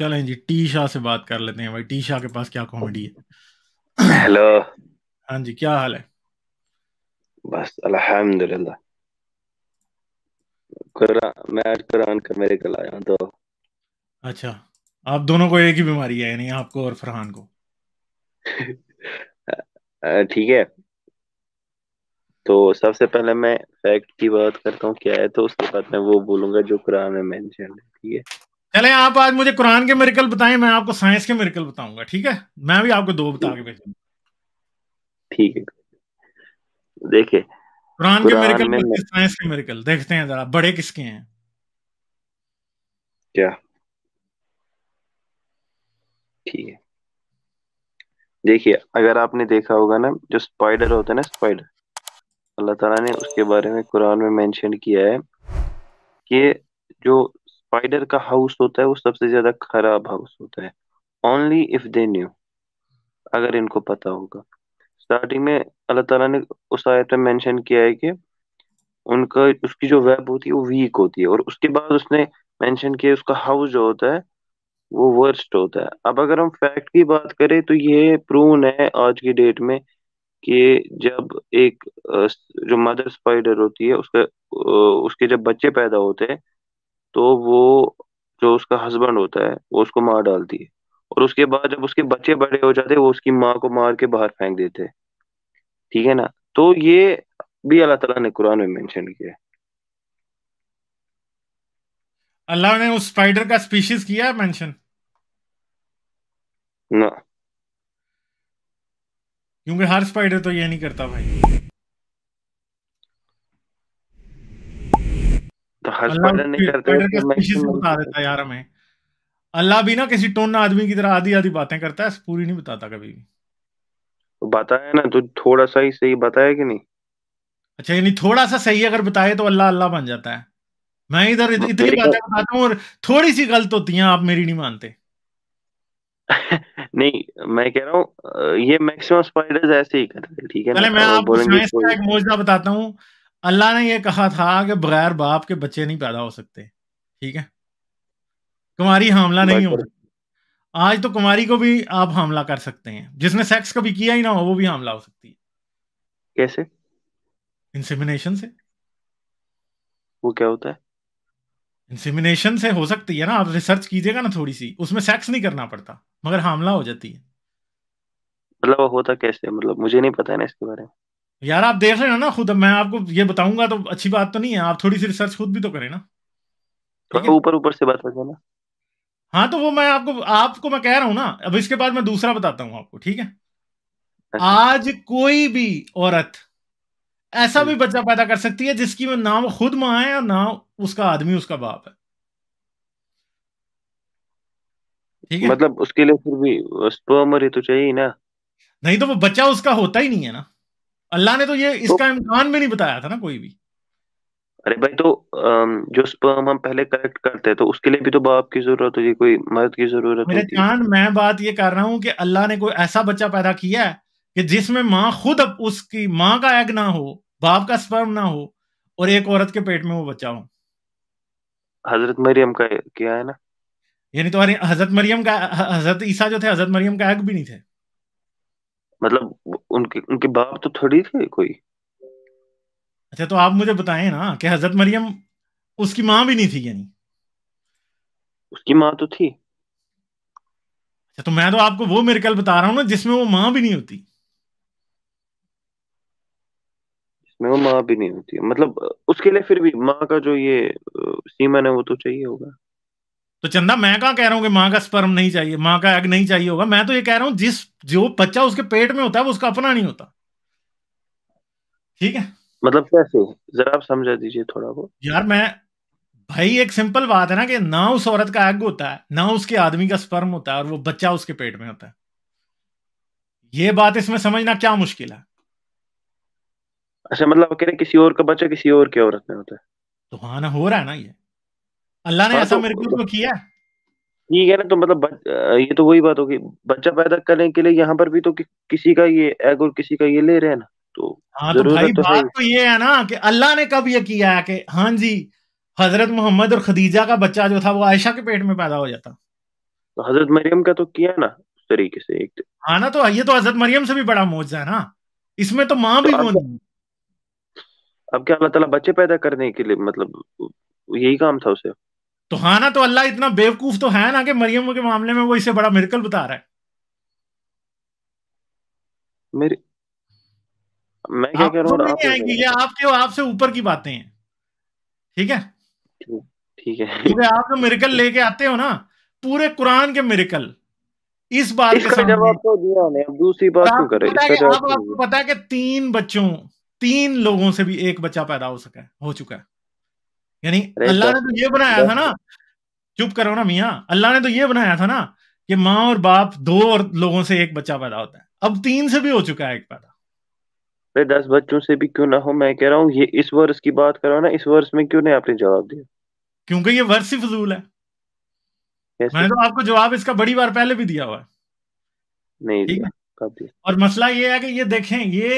चलें G T Shah से बात कर लेते हैं भाई टी शाह के पास क्या कॉमेडी है हेलो हाँ जी क्या हाल है बस अल्हम्दुलिल्लाह मैं आज कुरान का मेरे कल आया तो अच्छा आप दोनों को एक ही बीमारी है यानी आपको और फरहान को ठीक है तो सबसे पहले मैं फैक्ट की बात करता हूँ क्या है तो उसके बाद मैं वो बोलूंगा जो कुरान में मेंशन है ठीक है चले आप आज मुझे कुरान के मेरिकल बताएं मैं आपको साइंस के मेरिकल बताऊंगा ठीक है मैं भी आपको दो बता के भेजूंगा ठीक है देखे कुरान, के मेरिकल साइंस के मेरिकल देखते हैं जरा बड़े किसके हैं क्या ठीक है देखिए अगर आपने देखा होगा ना जो स्पाइडर होता है ना स्पाइडर अल्लाह ताला ने उसके बारे में कुरान में मेंशन किया है कि जो स्पाइडर का हाउस होता है वो सबसे ज्यादा खराब हाउस होता है ओनली इफ दे न्यू अगर इनको पता होगा स्टार्टिंग में अल्लाह ताला ने उस आयत में मेंशन किया है कि उनका उसकी जो वेब होती है वो वीक होती है और उसके बाद उसने मेंशन किया उसका हाउस जो होता है वो वर्स्ट होता है अब अगर हम फैक्ट की बात करें तो ये प्रून है आज की डेट में कि जब एक जो मदर स्पाइडर होती है उसका उसके जब बच्चे पैदा होते हैं तो वो जो उसका हस्बैंड होता है वो उसको मार डालती है और उसके बाद जब उसके बच्चे बड़े हो जाते वो उसकी माँ को मार के बाहर फेंक देते हैं ठीक है ना तो ये भी अल्लाह ताला ने कुरान में मेंशन किया है अल्लाह ने उस स्पाइडर का स्पीशीज किया है मेंशन ना क्योंकि हर स्पाइडर तो ये नहीं करता भाई अल्लाह भी ना किसी टोन आदमी की तरह आधी आधी बातें करता है पूरी नहीं बताता कभी भी तो बताया ना तो थोड़ा सा ही सही बताया कि नहीं अच्छा यानी थोड़ा सा सही अगर बताए तो अल्लाह अल्लाह बन जाता है मैं इधर हाँ, इतनी बातें बताता हूँ और थोड़ी सी गलत होती है आप मेरी नहीं मानते नहीं मैं कह रहा हूँ ये मैक्सिमम स्पाइडर्स ऐसे ही करते हैं ठीक है पहले मैं आपको साइंस का एक मौजदा बताता हूँ अल्लाह ने यह कहा था कि बगैर बाप के बच्चे नहीं पैदा हो सकते ठीक है कुमारी हमला नहीं हो आज तो कुमारी को भी आप हमला कर सकते हैं जिसने सेक्स कभी किया ही ना हो वो भी हमला हो सकती है कैसे इंसिमिनेशन से वो क्या होता है इंसिमिनेशन से हो सकती है ना आप रिसर्च कीजिएगा ना थोड़ी सी उसमें सेक्स नहीं करना पड़ता मगर हमला हो जाती है मतलब होता कैसे मतलब मुझे नहीं पता है ना इसके बारे में यार आप देख रहे हो ना खुद मैं आपको ये बताऊंगा तो अच्छी बात तो नहीं है आप थोड़ी सी रिसर्च खुद भी तो करें ना तो ऊपर ऊपर से बात करें ना हाँ तो वो मैं आपको आपको मैं कह रहा हूँ ना अब इसके बाद मैं दूसरा बताता हूँ आपको ठीक है अच्छा। आज कोई भी औरत ऐसा हम्म। भी बच्चा पैदा कर सकती है जिसकी में ना वो खुद माँ है और ना उसका आदमी उसका बाप है ठीक है मतलब उसके लिए फिर भी तो चाहिए ना नहीं तो वो बच्चा उसका होता ही नहीं है ना अल्लाह ने तो ये तो- इसका इम्कान भी नहीं बताया था ना कोई भी अरे भाई तो जो स्पर्म हम पहले कलेक्ट करते हैं तो उसके लिए भी तो बाप की जरूरत होगी कोई मर्द की जरूरत मेरे जान मैं बात ये कर रहा हूँ कि अल्लाह ने कोई ऐसा बच्चा पैदा किया है कि जिसमें माँ खुद अब उसकी माँ का एग ना हो बाप का स्पर्म ना हो और एक औरत के पेट में वो बच्चा हो हजरत मरियम का किया है ना यानी तो हजरत मरियम का हजरत ईसा जो थे हजरत मरियम का एग भी नहीं थे मतलब उनके उनके बाप तो थोड़ी थे कोई अच्छा तो आप मुझे बताएं ना कि हजरत मरियम उसकी माँ भी नहीं थी यानी उसकी माँ तो थी अच्छा तो मैं तो आपको वो मेरे कल बता रहा हूँ ना जिसमें वो माँ भी नहीं होती जिसमें वो माँ भी नहीं होती मतलब उसके लिए फिर भी माँ का जो ये सीमन है वो तो चाहिए होगा तो चंदा मैं कहा कह रहा हूँ कि माँ का स्पर्म नहीं चाहिए माँ का एग नहीं चाहिए होगा मैं तो ये कह रहा हूँ जिस जो बच्चा उसके पेट में होता है वो उसका अपना नहीं होता ठीक है मतलब कैसे जरा आप समझा दीजिए थोड़ा बहुत यार मैं भाई एक सिंपल बात है ना कि ना उस औरत का एग होता है ना उसके आदमी का स्पर्म होता है और वो बच्चा उसके पेट में होता है ये बात इसमें समझना क्या मुश्किल है अच्छा मतलब कह रहे किसी और का बच्चा किसी और की औरत में होता है तो हाँ ना हो रहा है ना ये अल्लाह ने हाँ, ऐसा तो, मेरे को तो किया ठीक है ना तो मतलब ये तो वही बात होगी बच्चा पैदा करने के लिए यहाँ पर भी तो कि, किसी का ये एग और किसी का ये ले रहे हैं ना तो हाँ तो भाई तो बात तो ये है ना कि अल्लाह ने कब ये किया है कि हाँ जी हजरत मोहम्मद और खदीजा का बच्चा जो था वो आयशा के पेट में पैदा हो जाता तो हजरत मरियम का तो किया ना उस तरीके से एक हाँ ना तो ये तो हजरत मरियम से भी बड़ा मोजा है ना इसमें तो माँ तो भी मोजा अब क्या अल्लाह ताला बच्चे पैदा करने के लिए मतलब यही काम था उसे तो हाँ ना तो अल्लाह इतना बेवकूफ तो है ना कि मरियम के मामले में वो इसे बड़ा मिरकल बता रहा है मेरे मैं क्या कह रहा हूँ आएंगी ये आपके आपसे ऊपर की बातें हैं ठीक है ठीक है ठीक है आप जो मिरकल लेके आते हो ना पूरे कुरान के मिरकल इस बात इसका जवाब तो दिया ने अब दूसरी बात क्यों तो कर तो आपको तो पता है कि तीन बच्चों तीन लोगों से भी एक बच्चा पैदा हो सका हो चुका है यानी अल्लाह ने तो ये बनाया था ना चुप करो ना मिया अल्लाह ने तो ये बनाया था ना कि माँ और बाप दो और लोगों से एक बच्चा पैदा होता है अब तीन से भी हो चुका है एक पैदा भाई दस बच्चों से भी क्यों ना हो मैं कह रहा हूँ ये इस वर्ष की बात करो ना इस वर्ष में क्यों नहीं आपने जवाब दिया क्योंकि ये वर्ष ही फजूल है मैंने तो आपको जवाब इसका बड़ी बार पहले भी दिया हुआ है नहीं ठीक है और मसला ये है कि ये देखें ये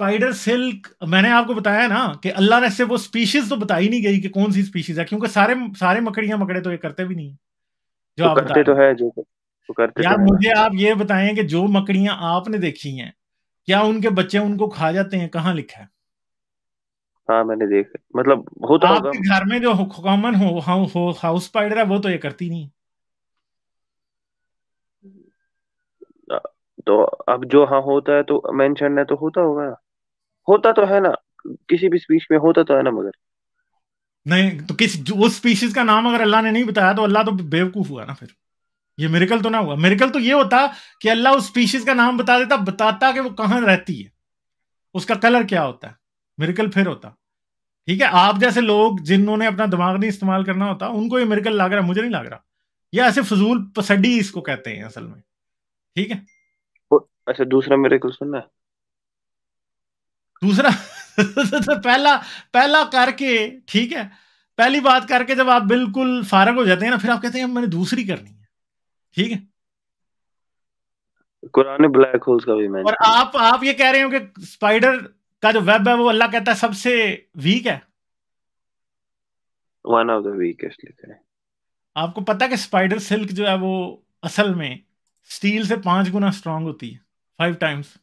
स्पाइडर सिल्क मैंने आपको बताया ना कि अल्लाह ने से वो स्पीशीज तो बताई नहीं गई कि कौन सी स्पीशीज है क्योंकि सारे सारे मकड़ियां मकड़े तो ये करते भी नहीं जो आप करते तो है जो करते यार तो मुझे आप ये बताएं कि जो मकड़ियां आपने देखी हैं क्या उनके बच्चे उनको खा जाते हैं कहाँ लिखा है हाँ मैंने देख मतलब होता आपके घर में जो कॉमन हो हाउस स्पाइडर है वो तो ये करती नहीं तो अब जो हाँ होता है तो मेंशन है तो होता होगा होता तो है ना किसी भी स्पीच में होता तो है ना मगर नहीं तो किस उस स्पीशीज का नाम अगर अल्लाह ने नहीं बताया तो अल्लाह तो बेवकूफ हुआ ना फिर ये मेरिकल तो ना हुआ मेरिकल तो ये होता कि अल्लाह उस स्पीशीज का नाम बता देता बताता कि वो कहाँ रहती है उसका कलर क्या होता है मेरिकल फिर होता ठीक है आप जैसे लोग जिन्होंने अपना दिमाग नहीं इस्तेमाल करना होता उनको ये मेरिकल लग रहा मुझे नहीं लग रहा ये ऐसे फजूल पसडी इसको कहते हैं असल में ठीक है अच्छा दूसरा मेरिकल सुनना है दूसरा तो पहला पहला करके ठीक है पहली बात करके जब आप बिल्कुल फारग हो जाते हैं ना फिर आप कहते हैं मैंने दूसरी करनी है ठीक है कुरान ब्लैक होल्स का भी मैंने और आप आप ये कह रहे हो कि स्पाइडर का जो वेब है वो अल्लाह कहता है सबसे वीक है वन ऑफ द वीकेस्ट लिखा है आपको पता है कि स्पाइडर सिल्क जो है वो असल में स्टील से पांच गुना स्ट्रांग होती है फाइव टाइम्स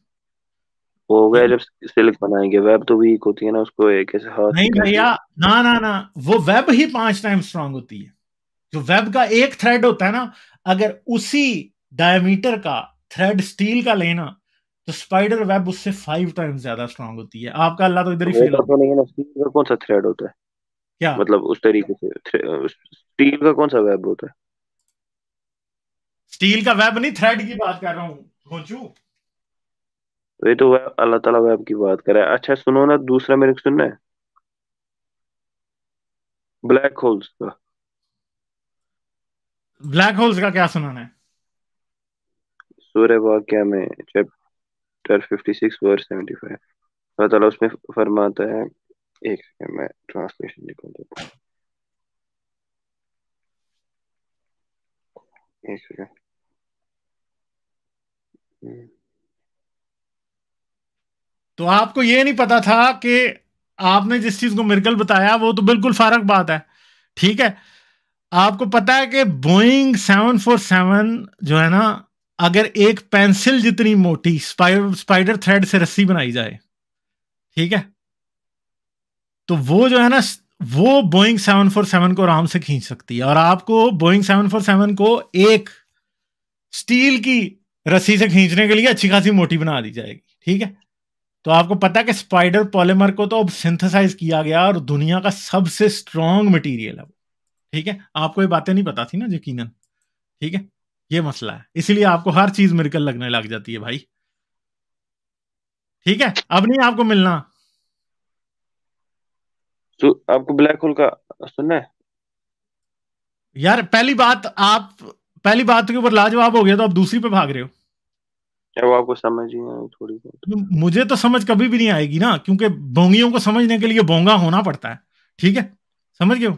वो हो गया हम्म। जब सिल्क बनाएंगे वेब तो वीक होती है ना उसको एक ऐसे हाथ नहीं भैया ना ना ना वो वेब ही पांच टाइम स्ट्रांग होती है जो वेब का एक थ्रेड होता है ना अगर उसी डायमीटर का थ्रेड स्टील का लेना तो स्पाइडर वेब उससे फाइव टाइम ज्यादा स्ट्रांग होती है आपका अल्लाह तो इधर ही फेल होता नहीं ना स्टील का कौन सा थ्रेड होता है क्या मतलब उस तरीके से स्टील का कौन सा वेब होता है स्टील का वेब नहीं थ्रेड की बात कर रहा हूँ तो ये तो वह अल्लाह ताला वैब की बात कर रहा है अच्छा सुनो ना दूसरा मेरे को सुनना है ब्लैक होल्स का ब्लैक होल्स का क्या सुनाना है सूर्य वाक्य में चैप्टर 56 वर्स 75 अल्लाह ताला उसमें फरमाता है एक सेकंड मैं ट्रांसलेशन निकाल देता हूँ एक सेकंड तो आपको ये नहीं पता था कि आपने जिस चीज को मिर्कल बताया वो तो बिल्कुल फर्क बात है ठीक है आपको पता है कि बोइंग सेवन फोर सेवन जो है ना अगर एक पेंसिल जितनी मोटी स्पाइडर थ्रेड से रस्सी बनाई जाए ठीक है तो वो जो है ना वो बोइंग सेवन फोर सेवन को आराम से खींच सकती है और आपको बोइंग सेवन फोर सेवन को एक स्टील की रस्सी से खींचने के लिए अच्छी खासी मोटी बना दी जाएगी ठीक है तो आपको पता है कि स्पाइडर पॉलीमर को तो अब सिंथेसाइज किया गया और दुनिया का सबसे स्ट्रॉन्ग मटेरियल है वो ठीक है आपको ये बातें नहीं पता थी ना यकीन ठीक है ये मसला है इसीलिए आपको हर चीज मेरिकल लगने लग जाती है भाई ठीक है अब नहीं आपको मिलना तो आपको ब्लैक होल का सुनना है यार पहली बात आप पहली बात तो के ऊपर लाजवाब हो गया तो आप दूसरी पे भाग रहे हो वो आपको समझ ही नहीं थोड़ी बहुत तो मुझे तो समझ कभी भी नहीं आएगी ना क्योंकि बोंगियों को समझने के लिए बोंगा होना पड़ता है ठीक है समझ गए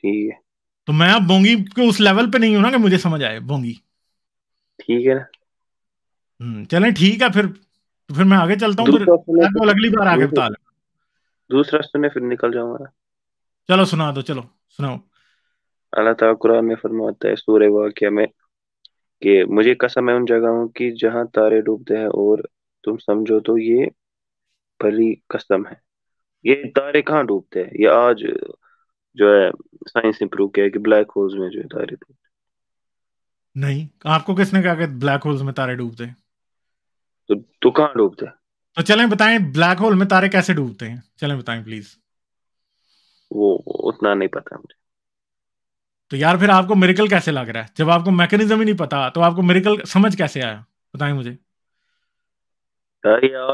ठीक है तो मैं अब बोंगी के उस लेवल पे नहीं हूं ना कि मुझे समझ आए बोंगी ठीक है ना हम्म, चलें ठीक है फिर तो फिर मैं आगे चलता हूँ फिर तो अगली बार आगे बता दूसरा सुने फिर निकल जाऊंगा चलो सुना दो चलो सुनाओ अल्लाह ताला कुरान में फरमाता है सूरह वाकिया में कि मुझे कसम है उन जगहों की जहां तारे डूबते हैं और तुम समझो तो ये भली कसम है ये तारे कहाँ डूबते हैं ये आज जो है साइंस ने प्रूव किया कि ब्लैक होल्स में जो है तारे डूबते नहीं आपको किसने कहा कि ब्लैक होल्स में तारे डूबते हैं तो तो कहाँ डूबते हैं तो चलें बताएं ब्लैक होल में तारे कैसे डूबते हैं चलें बताएं प्लीज वो उतना नहीं पता मुझे तो यार फिर आपको मेरिकल कैसे लग रहा है जब आपको मैकेनिज्म ही नहीं पता तो आपको मेरिकल समझ कैसे आया बताए मुझे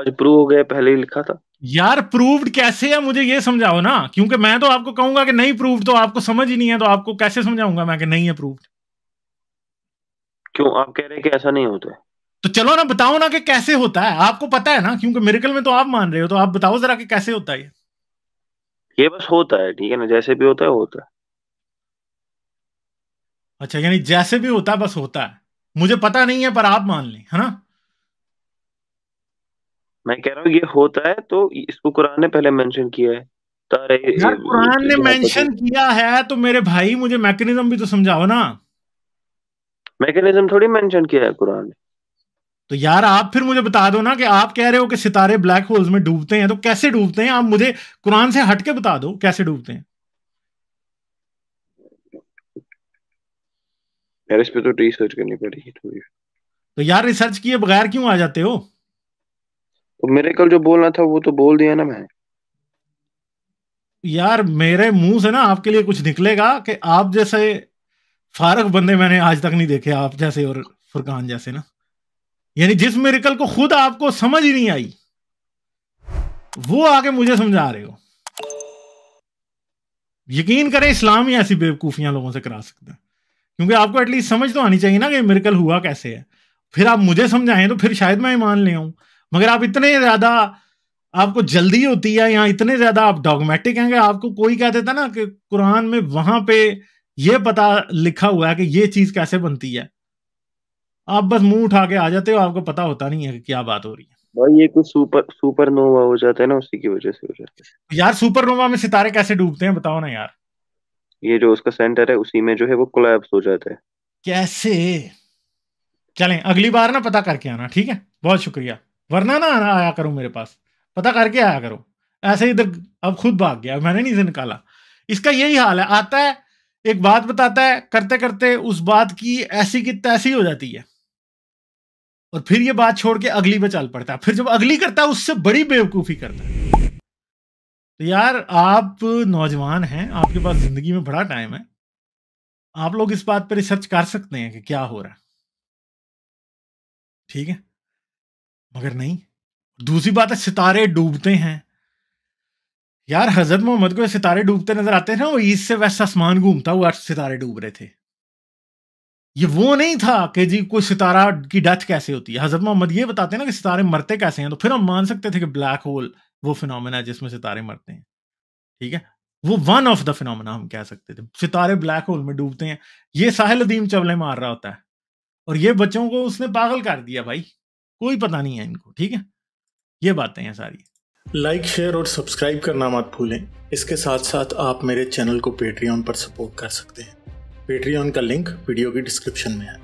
आज प्रूव हो गया पहले ही लिखा था यार प्रूव्ड कैसे है मुझे ये समझाओ ना क्योंकि मैं तो आपको कहूंगा कि नहीं प्रूव्ड तो आपको समझ ही नहीं है तो आपको कैसे समझाऊंगा मैं कि नहीं है प्रूव्ड क्यों आप कह रहे हैं कि ऐसा नहीं होता है तो चलो ना बताओ ना कि कैसे होता है आपको पता है ना क्योंकि मेरिकल में तो आप मान रहे हो तो आप बताओ जरा कि कैसे होता है ये बस होता है ठीक है ना जैसे भी होता है होता है अच्छा यानी जैसे भी होता है बस होता है मुझे पता नहीं है पर आप मान लें है ना मैं कह रहा हूँ ये होता है तो इसको कुरान ने पहले मेंशन किया है तारे यार कुरान ने मेंशन किया है तो मेरे भाई मुझे मैकेनिज्म भी तो समझाओ ना मैकेनिज्म थोड़ी मेंशन किया है कुरान ने तो यार आप फिर मुझे बता दो ना कि आप कह रहे हो कि सितारे ब्लैक होल्स में डूबते हैं तो कैसे डूबते हैं आप मुझे कुरान से हटके बता दो कैसे डूबते हैं यार इस पे तो रिसर्च करनी पड़ेगी थोड़ी तो यार रिसर्च किए बगैर क्यों आ जाते हो तो मेरे कल जो बोलना था वो तो बोल दिया ना मैं यार मेरे मुंह से ना आपके लिए कुछ निकलेगा कि आप जैसे फारक बंदे मैंने आज तक नहीं देखे आप जैसे और फुरकान जैसे ना यानी जिस मेरिकल को खुद आपको समझ ही नहीं आई वो आके मुझे समझा रहे हो यकीन करें इस्लाम ही ऐसी बेवकूफियां लोगों से करा सकते हैं क्योंकि आपको एटलीस्ट समझ तो आनी चाहिए ना कि मेरिकल हुआ कैसे है फिर आप मुझे समझाएं तो फिर शायद मैं मान ले आऊँ मगर आप इतने ज़्यादा आपको जल्दी होती है या इतने ज़्यादा आप डॉगमेटिक हैं कि आपको कोई कह देता ना कि कुरान में वहां पे ये पता लिखा हुआ है कि ये चीज़ कैसे बनती है आप बस मुंह उठा के आ जाते हो आपको पता होता नहीं है कि क्या बात हो रही है भाई ये कुछ सुपर सुपरनोवा हो जाता है ना उसी की वजह से हो जाता है यार सुपरनोवा में सितारे कैसे डूबते हैं बताओ ना यार ये जो उसका सेंटर है उसी में जो है वो कोलैप्स हो जाता है कैसे चलें अगली बार ना पता करके आना ठीक है बहुत शुक्रिया वरना ना आना आया करो मेरे पास पता करके आया करो ऐसे इधर अब खुद भाग गया मैंने नहीं से निकाला इसका यही हाल है आता है एक बात बताता है करते करते उस बात की ऐसी की तैसी हो जाती है और फिर ये बात छोड़ के अगली पे चल पड़ता है फिर जब अगली करता है उससे बड़ी बेवकूफ़ी करता है तो यार आप नौजवान हैं आपके पास जिंदगी में बड़ा टाइम है आप लोग इस बात पर रिसर्च कर सकते हैं कि क्या हो रहा है ठीक है मगर नहीं दूसरी बात है सितारे डूबते हैं यार हजरत मोहम्मद को सितारे डूबते नजर आते थे वो ईद से वेस्ट आसमान घूमता हुआ सितारे डूब रहे थे ये वो नहीं था कि जी कोई सितारा की डेथ कैसे होती है हजरत मोहम्मद ये बताते ना कि सितारे मरते कैसे हैं तो फिर हम मान सकते थे कि ब्लैक होल वो फिनोमेना जिसमें सितारे मरते हैं ठीक है वो वन ऑफ द फिनोमेना हम कह सकते थे सितारे ब्लैक होल में डूबते हैं ये साहिल अदीम चवले मार रहा होता है और ये बच्चों को उसने पागल कर दिया भाई कोई पता नहीं है इनको ठीक है ये बातें हैं सारी लाइक शेयर और सब्सक्राइब करना मत भूलें इसके साथ साथ आप मेरे चैनल को पेट्रियन पर सपोर्ट कर सकते हैं पेट्रियन का लिंक वीडियो की डिस्क्रिप्शन में है